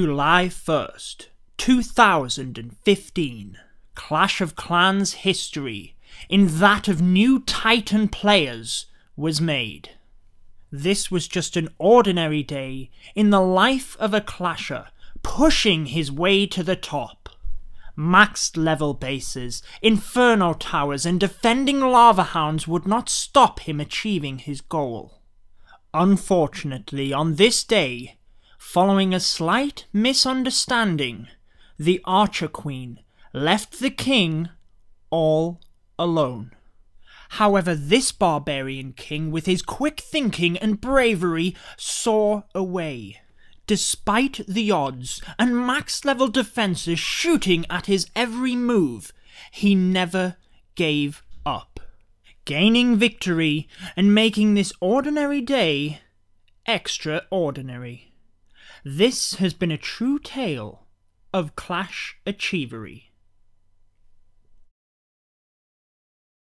July 1st, 2015, Clash of Clans history, in that of new Titan players, was made. This was just an ordinary day in the life of a clasher, pushing his way to the top. Maxed level bases, inferno towers, and defending lava hounds would not stop him achieving his goal. Unfortunately, on this day, Following a slight misunderstanding, the Archer Queen left the king all alone. However, this barbarian king, with his quick thinking and bravery, saw a way. Despite the odds and max level defenses shooting at his every move, he never gave up, gaining victory and making this ordinary day extraordinary. This has been a true tale of clash achievery.